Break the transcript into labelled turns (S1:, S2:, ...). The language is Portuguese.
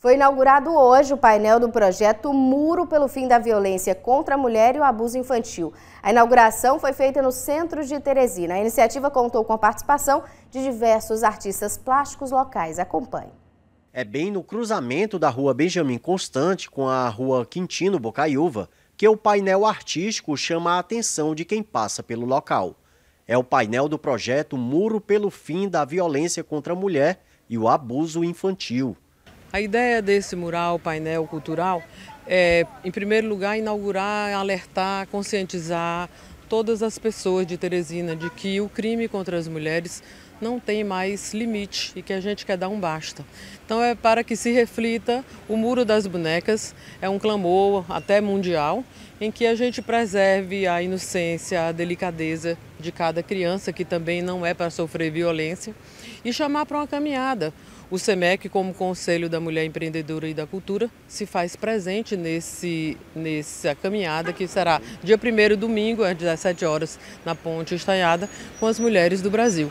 S1: Foi inaugurado hoje o painel do projeto Muro pelo Fim da Violência contra a Mulher e o Abuso Infantil. A inauguração foi feita no centro de Teresina. A iniciativa contou com a participação de diversos artistas plásticos locais. Acompanhe.
S2: É bem no cruzamento da rua Benjamin Constante com a rua Quintino Bocaiúva que o painel artístico chama a atenção de quem passa pelo local. É o painel do projeto Muro pelo Fim da Violência contra a Mulher e o Abuso Infantil. A
S3: ideia desse mural, painel cultural, é, em primeiro lugar, inaugurar, alertar, conscientizar todas as pessoas de Teresina de que o crime contra as mulheres não tem mais limite e que a gente quer dar um basta. Então é para que se reflita o Muro das Bonecas, é um clamor até mundial, em que a gente preserve a inocência, a delicadeza de cada criança, que também não é para sofrer violência, e chamar para uma caminhada. O SEMEC, como Conselho da Mulher Empreendedora e da Cultura, se faz presente nesse, nessa caminhada que será dia 1 domingo, às 17 horas, na Ponte Estanhada, com as mulheres do Brasil.